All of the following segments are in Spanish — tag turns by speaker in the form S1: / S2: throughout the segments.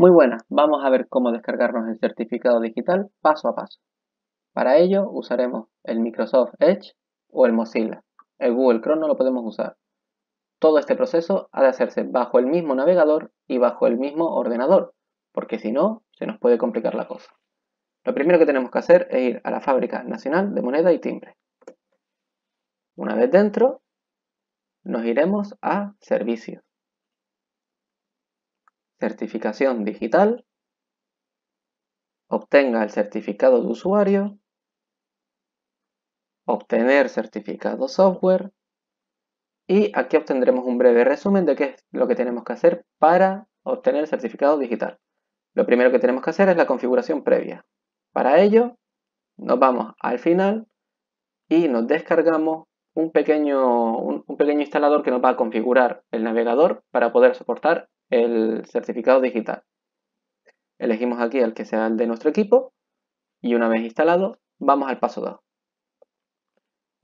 S1: Muy buenas, vamos a ver cómo descargarnos el certificado digital paso a paso. Para ello usaremos el Microsoft Edge o el Mozilla. El Google Chrome no lo podemos usar. Todo este proceso ha de hacerse bajo el mismo navegador y bajo el mismo ordenador, porque si no, se nos puede complicar la cosa. Lo primero que tenemos que hacer es ir a la Fábrica Nacional de Moneda y Timbre. Una vez dentro, nos iremos a Servicios certificación digital, obtenga el certificado de usuario, obtener certificado software y aquí obtendremos un breve resumen de qué es lo que tenemos que hacer para obtener el certificado digital. Lo primero que tenemos que hacer es la configuración previa. Para ello nos vamos al final y nos descargamos un pequeño, pequeño instalador que nos va a configurar el navegador para poder soportar el certificado digital. Elegimos aquí el que sea el de nuestro equipo y una vez instalado vamos al paso 2.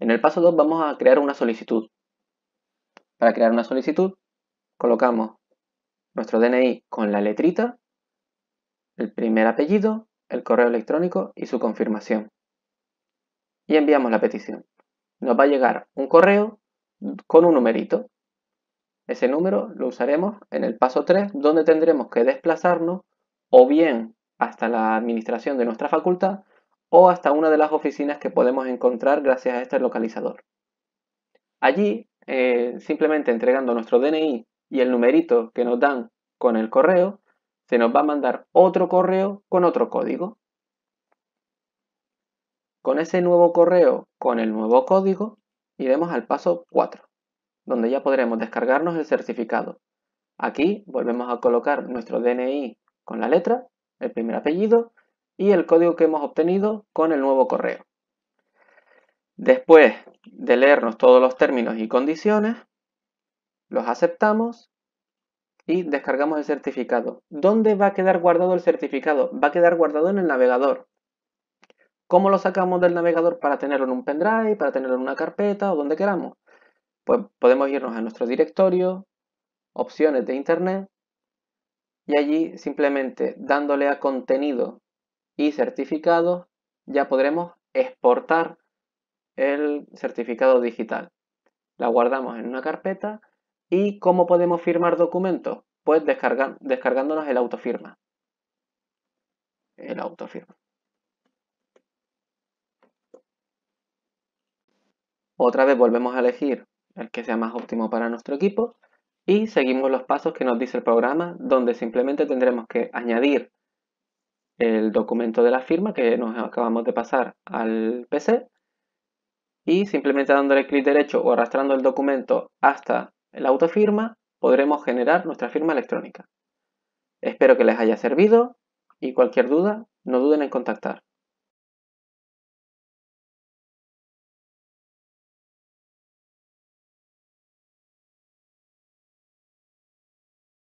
S1: En el paso 2 vamos a crear una solicitud. Para crear una solicitud colocamos nuestro DNI con la letrita, el primer apellido, el correo electrónico y su confirmación. Y enviamos la petición. Nos va a llegar un correo con un numerito ese número lo usaremos en el paso 3, donde tendremos que desplazarnos o bien hasta la administración de nuestra facultad o hasta una de las oficinas que podemos encontrar gracias a este localizador. Allí, eh, simplemente entregando nuestro DNI y el numerito que nos dan con el correo, se nos va a mandar otro correo con otro código. Con ese nuevo correo, con el nuevo código, iremos al paso 4 donde ya podremos descargarnos el certificado. Aquí volvemos a colocar nuestro DNI con la letra, el primer apellido y el código que hemos obtenido con el nuevo correo. Después de leernos todos los términos y condiciones, los aceptamos y descargamos el certificado. ¿Dónde va a quedar guardado el certificado? Va a quedar guardado en el navegador. ¿Cómo lo sacamos del navegador para tenerlo en un pendrive, para tenerlo en una carpeta o donde queramos? pues podemos irnos a nuestro directorio, opciones de Internet, y allí simplemente dándole a contenido y certificado ya podremos exportar el certificado digital. La guardamos en una carpeta y ¿cómo podemos firmar documentos? Pues descargándonos el autofirma. El autofirma. Otra vez volvemos a elegir el que sea más óptimo para nuestro equipo y seguimos los pasos que nos dice el programa donde simplemente tendremos que añadir el documento de la firma que nos acabamos de pasar al PC y simplemente dándole clic derecho o arrastrando el documento hasta la autofirma podremos generar nuestra firma electrónica. Espero que les haya servido y cualquier duda no duden en contactar.